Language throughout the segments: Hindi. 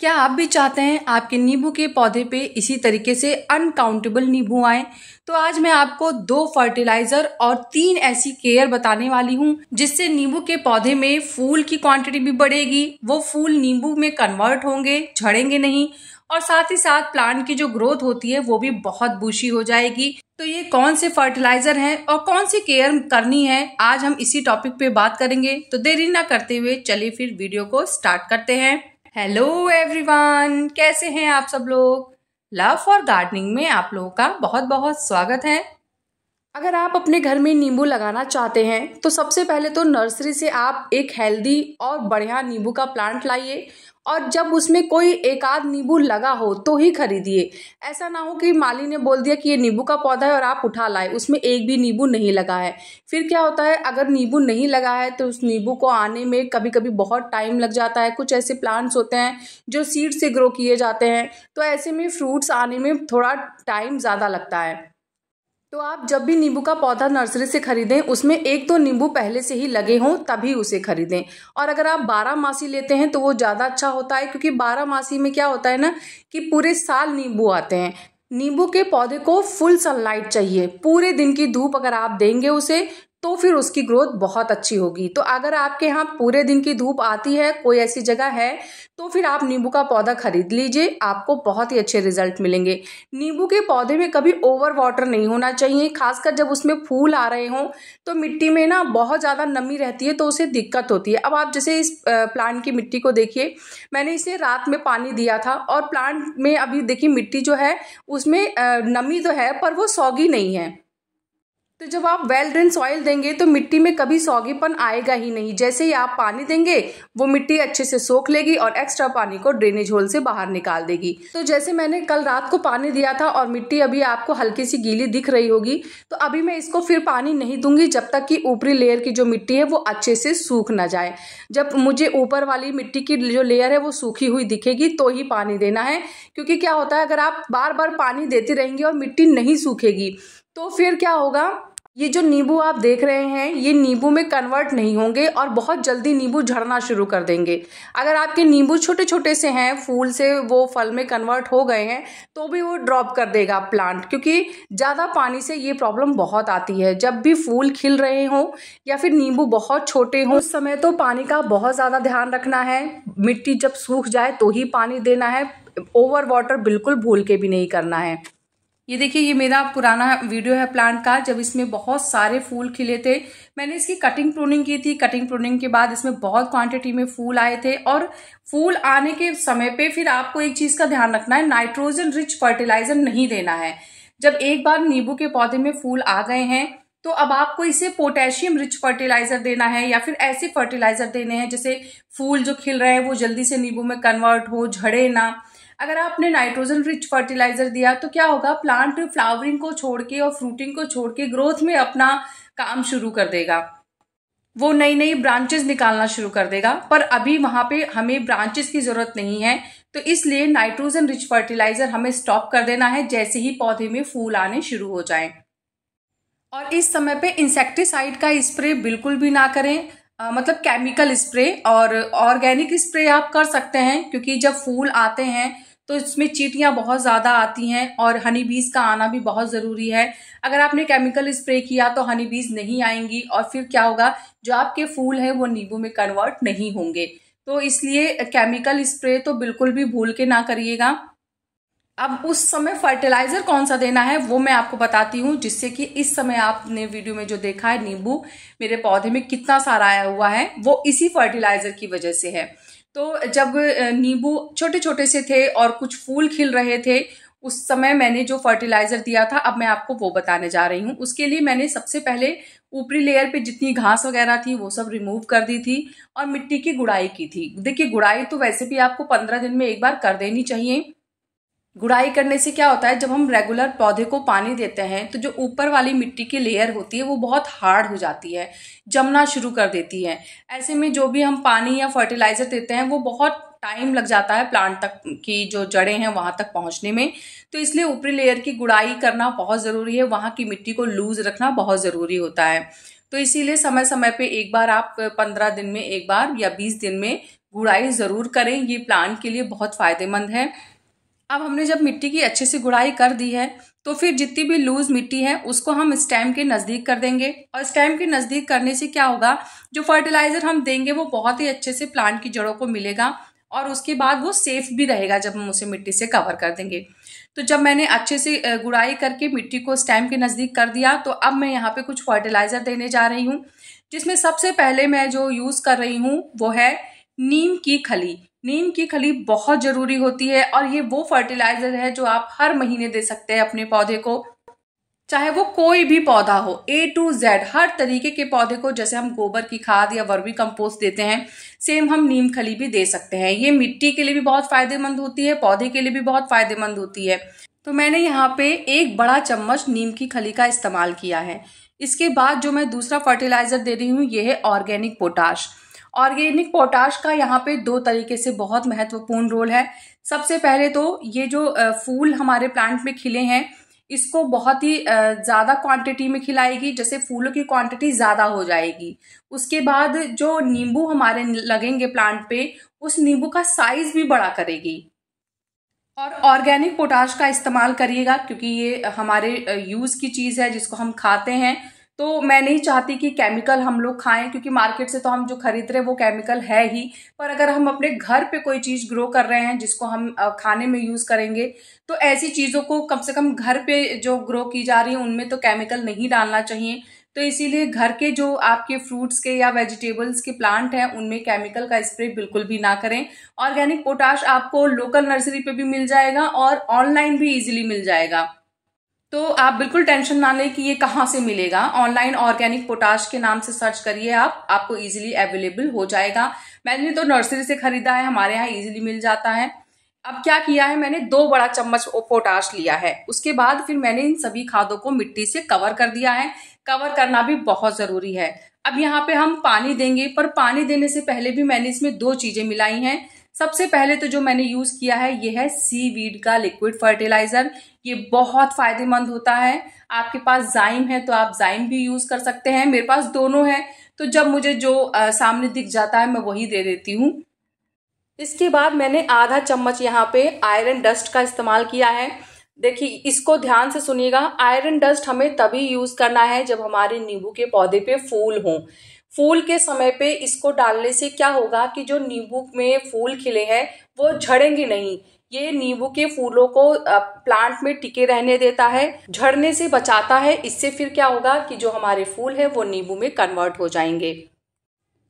क्या आप भी चाहते हैं आपके नींबू के पौधे पे इसी तरीके से अनकाउंटेबल नींबू आए तो आज मैं आपको दो फर्टिलाइजर और तीन ऐसी केयर बताने वाली हूँ जिससे नींबू के पौधे में फूल की क्वांटिटी भी बढ़ेगी वो फूल नींबू में कन्वर्ट होंगे झड़ेंगे नहीं और साथ ही साथ प्लांट की जो ग्रोथ होती है वो भी बहुत बूशी हो जाएगी तो ये कौन से फर्टिलाइजर हैं और कौन सी केयर करनी है आज हम इसी टॉपिक पे बात करेंगे तो देरी ना करते हुए चलिए फिर वीडियो को स्टार्ट करते हैं हेलो एवरीवन कैसे हैं आप सब लोग लव फॉर गार्डनिंग में आप लोगों का बहुत बहुत स्वागत है अगर आप अपने घर में नींबू लगाना चाहते हैं तो सबसे पहले तो नर्सरी से आप एक हेल्दी और बढ़िया नींबू का प्लांट लाइए और जब उसमें कोई एक आध नींबू लगा हो तो ही खरीदिए ऐसा ना हो कि माली ने बोल दिया कि ये नींबू का पौधा है और आप उठा लाए उसमें एक भी नींबू नहीं लगा है फिर क्या होता है अगर नींबू नहीं लगा है तो उस नींबू को आने में कभी कभी बहुत टाइम लग जाता है कुछ ऐसे प्लांट्स होते हैं जो सीड से ग्रो किए जाते हैं तो ऐसे में फ्रूट्स आने में थोड़ा टाइम ज़्यादा लगता है तो आप जब भी नींबू का पौधा नर्सरी से खरीदें उसमें एक दो तो नींबू पहले से ही लगे हों तभी उसे खरीदें और अगर आप बारह मासी लेते हैं तो वो ज़्यादा अच्छा होता है क्योंकि बारह मासी में क्या होता है ना कि पूरे साल नींबू आते हैं नींबू के पौधे को फुल सनलाइट चाहिए पूरे दिन की धूप अगर आप देंगे उसे तो फिर उसकी ग्रोथ बहुत अच्छी होगी तो अगर आपके यहाँ पूरे दिन की धूप आती है कोई ऐसी जगह है तो फिर आप नींबू का पौधा खरीद लीजिए आपको बहुत ही अच्छे रिजल्ट मिलेंगे नींबू के पौधे में कभी ओवर वाटर नहीं होना चाहिए खासकर जब उसमें फूल आ रहे हों तो मिट्टी में ना बहुत ज़्यादा नमी रहती है तो उसे दिक्कत होती है अब आप जैसे इस प्लांट की मिट्टी को देखिए मैंने इसे रात में पानी दिया था और प्लांट में अभी देखिए मिट्टी जो है उसमें नमी तो है पर वो सौगी नहीं है तो जब आप वेल ड्रेन सॉइल देंगे तो मिट्टी में कभी सौगीपन आएगा ही नहीं जैसे ही आप पानी देंगे वो मिट्टी अच्छे से सोख लेगी और एक्स्ट्रा पानी को ड्रेनेज होल से बाहर निकाल देगी तो जैसे मैंने कल रात को पानी दिया था और मिट्टी अभी आपको हल्की सी गीली दिख रही होगी तो अभी मैं इसको फिर पानी नहीं दूंगी जब तक कि ऊपरी लेयर की जो मिट्टी है वो अच्छे से सूख ना जाए जब मुझे ऊपर वाली मिट्टी की जो लेयर है वो सूखी हुई दिखेगी तो ही पानी देना है क्योंकि क्या होता है अगर आप बार बार पानी देते रहेंगे और मिट्टी नहीं सूखेगी तो फिर क्या होगा ये जो नींबू आप देख रहे हैं ये नींबू में कन्वर्ट नहीं होंगे और बहुत जल्दी नींबू झड़ना शुरू कर देंगे अगर आपके नींबू छोटे छोटे से हैं फूल से वो फल में कन्वर्ट हो गए हैं तो भी वो ड्रॉप कर देगा प्लांट क्योंकि ज़्यादा पानी से ये प्रॉब्लम बहुत आती है जब भी फूल खिल रहे हों या फिर नींबू बहुत छोटे हों उस समय तो पानी का बहुत ज़्यादा ध्यान रखना है मिट्टी जब सूख जाए तो ही पानी देना है ओवर वाटर बिल्कुल भूल के भी नहीं करना है ये देखिए ये मेरा पुराना वीडियो है प्लांट का जब इसमें बहुत सारे फूल खिले थे मैंने इसकी कटिंग प्रूनिंग की थी कटिंग प्रूनिंग के बाद इसमें बहुत क्वांटिटी में फूल आए थे और फूल आने के समय पे फिर आपको एक चीज़ का ध्यान रखना है नाइट्रोजन रिच फर्टिलाइजर नहीं देना है जब एक बार नींबू के पौधे में फूल आ गए हैं तो अब आपको इसे पोटेशियम रिच फर्टिलाइजर देना है या फिर ऐसे फर्टिलाइजर देने हैं जैसे फूल जो खिल रहे हैं वो जल्दी से नींबू में कन्वर्ट हो झड़े ना अगर आपने नाइट्रोजन रिच फर्टिलाइजर दिया तो क्या होगा प्लांट फ्लावरिंग को छोड़ के और फ्रूटिंग को छोड़ के ग्रोथ में अपना काम शुरू कर देगा वो नई नई ब्रांचेस निकालना शुरू कर देगा पर अभी वहां पे हमें ब्रांचेस की जरूरत नहीं है तो इसलिए नाइट्रोजन रिच फर्टिलाइजर हमें स्टॉप कर देना है जैसे ही पौधे में फूल आने शुरू हो जाए और इस समय पे इंसेक्टिसाइड का स्प्रे बिल्कुल भी ना करें आ, मतलब केमिकल स्प्रे और ऑर्गेनिक स्प्रे आप कर सकते हैं क्योंकि जब फूल आते हैं तो इसमें चीटियाँ बहुत ज़्यादा आती हैं और हनी बीज का आना भी बहुत ज़रूरी है अगर आपने केमिकल स्प्रे किया तो हनी बीज नहीं आएंगी और फिर क्या होगा जो आपके फूल हैं वो नींबू में कन्वर्ट नहीं होंगे तो इसलिए केमिकल स्प्रे तो बिल्कुल भी भूल के ना करिएगा अब उस समय फर्टिलाइज़र कौन सा देना है वो मैं आपको बताती हूँ जिससे कि इस समय आपने वीडियो में जो देखा है नींबू मेरे पौधे में कितना सारा आया हुआ है वो इसी फर्टिलाइज़र की वजह से है तो जब नींबू छोटे छोटे से थे और कुछ फूल खिल रहे थे उस समय मैंने जो फर्टिलाइज़र दिया था अब मैं आपको वो बताने जा रही हूँ उसके लिए मैंने सबसे पहले ऊपरी लेयर पे जितनी घास वगैरह थी वो सब रिमूव कर दी थी और मिट्टी की गुड़ाई की थी देखिए गुड़ाई तो वैसे भी आपको पंद्रह दिन में एक बार कर देनी चाहिए गुड़ाई करने से क्या होता है जब हम रेगुलर पौधे को पानी देते हैं तो जो ऊपर वाली मिट्टी की लेयर होती है वो बहुत हार्ड हो जाती है जमना शुरू कर देती है ऐसे में जो भी हम पानी या फर्टिलाइज़र देते हैं वो बहुत टाइम लग जाता है प्लांट तक की जो जड़ें हैं वहाँ तक पहुँचने में तो इसलिए ऊपरी लेयर की गुड़ाई करना बहुत ज़रूरी है वहाँ की मिट्टी को लूज़ रखना बहुत ज़रूरी होता है तो इसीलिए समय समय पे एक बार आप पंद्रह दिन में एक बार या बीस दिन में गुड़ाई ज़रूर करें ये प्लांट के लिए बहुत फ़ायदेमंद है अब हमने जब मिट्टी की अच्छे से गुड़ाई कर दी है तो फिर जितनी भी लूज मिट्टी है उसको हम स्टैम के नज़दीक कर देंगे और स्टैम के नज़दीक करने से क्या होगा जो फर्टिलाइज़र हम देंगे वो बहुत ही अच्छे से प्लांट की जड़ों को मिलेगा और उसके बाद वो सेफ भी रहेगा जब हम उसे मिट्टी से कवर कर देंगे तो जब मैंने अच्छे से गुड़ाई करके मिट्टी को स्टैम के नज़दीक कर दिया तो अब मैं यहाँ पे कुछ फर्टिलाइज़र देने जा रही हूँ जिसमें सबसे पहले मैं जो यूज़ कर रही हूँ वो है नीम की खली नीम की खली बहुत जरूरी होती है और ये वो फर्टिलाइजर है जो आप हर महीने दे सकते हैं अपने पौधे को चाहे वो कोई भी पौधा हो ए टू जेड हर तरीके के पौधे को जैसे हम गोबर की खाद या वर्मी कंपोस्ट देते हैं सेम हम नीम खली भी दे सकते हैं ये मिट्टी के लिए भी बहुत फायदेमंद होती है पौधे के लिए भी बहुत फायदेमंद होती है तो मैंने यहाँ पे एक बड़ा चम्मच नीम की खली का इस्तेमाल किया है इसके बाद जो मैं दूसरा फर्टिलाइजर दे रही हूँ ये है ऑर्गेनिक पोटाश ऑर्गेनिक पोटाश का यहाँ पे दो तरीके से बहुत महत्वपूर्ण रोल है सबसे पहले तो ये जो फूल हमारे प्लांट में खिले हैं इसको बहुत ही ज़्यादा क्वांटिटी में खिलाएगी जैसे फूलों की क्वांटिटी ज़्यादा हो जाएगी उसके बाद जो नींबू हमारे लगेंगे प्लांट पे उस नींबू का साइज भी बड़ा करेगी और ऑर्गेनिक पोटाश का इस्तेमाल करिएगा क्योंकि ये हमारे यूज़ की चीज़ है जिसको हम खाते हैं तो मैं नहीं चाहती कि केमिकल हम लोग खाएं क्योंकि मार्केट से तो हम जो खरीद रहे हैं वो केमिकल है ही पर अगर हम अपने घर पे कोई चीज़ ग्रो कर रहे हैं जिसको हम खाने में यूज़ करेंगे तो ऐसी चीज़ों को कम से कम घर पे जो ग्रो की जा रही है उनमें तो केमिकल नहीं डालना चाहिए तो इसीलिए घर के जो आपके फ्रूट्स के या वेजिटेबल्स के प्लांट हैं उनमें केमिकल का स्प्रे बिल्कुल भी ना करें ऑर्गेनिक पोटाश आपको लोकल नर्सरी पे भी मिल जाएगा और ऑनलाइन भी इजीली मिल जाएगा तो आप बिल्कुल टेंशन ना लें कि ये कहाँ से मिलेगा ऑनलाइन ऑर्गेनिक पोटाश के नाम से सर्च करिए आप आपको इजीली अवेलेबल हो जाएगा मैंने तो नर्सरी से खरीदा है हमारे यहाँ इजीली मिल जाता है अब क्या किया है मैंने दो बड़ा चम्मच पोटाश लिया है उसके बाद फिर मैंने इन सभी खादों को मिट्टी से कवर कर दिया है कवर करना भी बहुत ज़रूरी है अब यहाँ पे हम पानी देंगे पर पानी देने से पहले भी मैंने इसमें दो चीज़ें मिलाई हैं सबसे पहले तो जो मैंने यूज किया है ये है सी वीड का लिक्विड फर्टिलाइजर ये बहुत फायदेमंद होता है आपके पास जाइम है तो आप जाइम भी यूज कर सकते हैं मेरे पास दोनों है तो जब मुझे जो आ, सामने दिख जाता है मैं वही दे देती हूँ इसके बाद मैंने आधा चम्मच यहाँ पे आयरन डस्ट का इस्तेमाल किया है देखिए इसको ध्यान से सुनिएगा आयरन डस्ट हमें तभी यूज़ करना है जब हमारे नींबू के पौधे पे फूल हों फूल के समय पे इसको डालने से क्या होगा कि जो नींबू में फूल खिले हैं वो झड़ेंगे नहीं ये नींबू के फूलों को प्लांट में टिके रहने देता है झड़ने से बचाता है इससे फिर क्या होगा कि जो हमारे फूल है वो नींबू में कन्वर्ट हो जाएंगे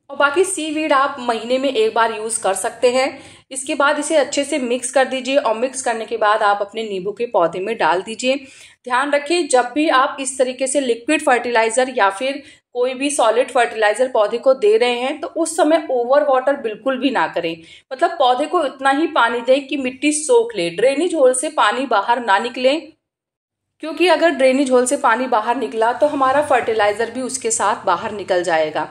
और बाकी सी वीड आप महीने में एक बार यूज कर सकते हैं इसके बाद इसे अच्छे से मिक्स कर दीजिए और मिक्स करने के बाद आप अपने नींबू के पौधे में डाल दीजिए ध्यान रखिए जब भी आप इस तरीके से लिक्विड फर्टिलाइजर या फिर कोई भी सॉलिड फर्टिलाइजर पौधे को दे रहे हैं तो उस समय ओवर वाटर बिल्कुल भी ना करें मतलब पौधे को इतना ही पानी दें कि मिट्टी सोख ले ड्रेनेज होल से पानी बाहर ना निकले क्योंकि अगर ड्रेनेज होल से पानी बाहर निकला तो हमारा फर्टिलाइजर भी उसके साथ बाहर निकल जाएगा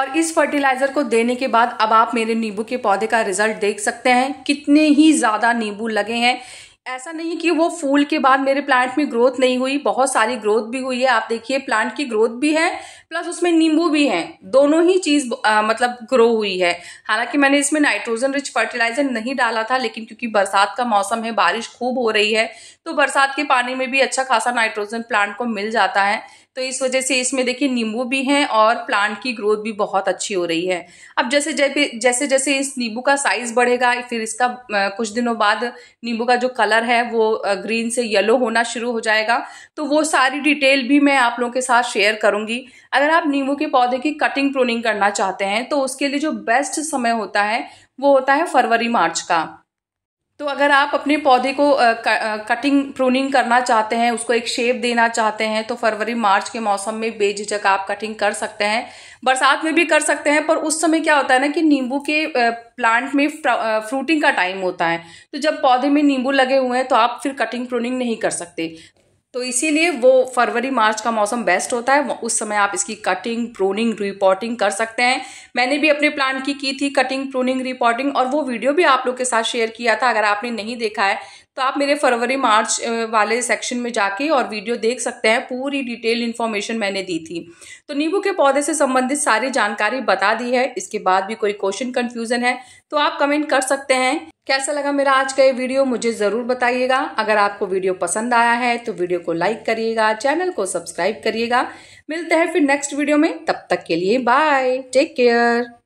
और इस फर्टिलाइज़र को देने के बाद अब आप मेरे नींबू के पौधे का रिजल्ट देख सकते हैं कितने ही ज़्यादा नींबू लगे हैं ऐसा नहीं कि वो फूल के बाद मेरे प्लांट में ग्रोथ नहीं हुई बहुत सारी ग्रोथ भी हुई है आप देखिए प्लांट की ग्रोथ भी है प्लस उसमें नींबू भी है दोनों ही चीज़ आ, मतलब ग्रो हुई है हालांकि मैंने इसमें नाइट्रोजन रिच फर्टिलाइजर नहीं डाला था लेकिन क्योंकि बरसात का मौसम है बारिश खूब हो रही है तो बरसात के पानी में भी अच्छा खासा नाइट्रोजन प्लांट को मिल जाता है तो इस वजह से इसमें देखिए नींबू भी हैं और प्लांट की ग्रोथ भी बहुत अच्छी हो रही है अब जैसे जैसे जैसे इस नींबू का साइज़ बढ़ेगा फिर इसका कुछ दिनों बाद नींबू का जो कलर है वो ग्रीन से येलो होना शुरू हो जाएगा तो वो सारी डिटेल भी मैं आप लोगों के साथ शेयर करूँगी अगर आप नींबू के पौधे की कटिंग प्रोनिंग करना चाहते हैं तो उसके लिए जो बेस्ट समय होता है वो होता है फरवरी मार्च का तो अगर आप अपने पौधे को कटिंग प्रूनिंग करना चाहते हैं उसको एक शेप देना चाहते हैं तो फरवरी मार्च के मौसम में बेझिझक आप कटिंग कर सकते हैं बरसात में भी कर सकते हैं पर उस समय क्या होता है ना कि नींबू के प्लांट में फ्रूटिंग का टाइम होता है तो जब पौधे में नींबू लगे हुए हैं तो आप फिर कटिंग प्रूनिंग नहीं कर सकते तो इसीलिए वो फरवरी मार्च का मौसम बेस्ट होता है उस समय आप इसकी कटिंग प्रोनिंग रिपोर्टिंग कर सकते हैं मैंने भी अपने प्लान की की थी कटिंग प्रोनिंग रिपोर्टिंग और वो वीडियो भी आप लोग के साथ शेयर किया था अगर आपने नहीं देखा है तो आप मेरे फरवरी मार्च वाले सेक्शन में जाके और वीडियो देख सकते हैं पूरी डिटेल इन्फॉर्मेशन मैंने दी थी तो नींबू के पौधे से संबंधित सारी जानकारी बता दी है इसके बाद भी कोई क्वेश्चन कन्फ्यूज़न है तो आप कमेंट कर सकते हैं कैसा लगा मेरा आज का ये वीडियो मुझे ज़रूर बताइएगा अगर आपको वीडियो पसंद आया है तो वीडियो को लाइक करिएगा चैनल को सब्सक्राइब करिएगा मिलते हैं फिर नेक्स्ट वीडियो में तब तक के लिए बाय टेक केयर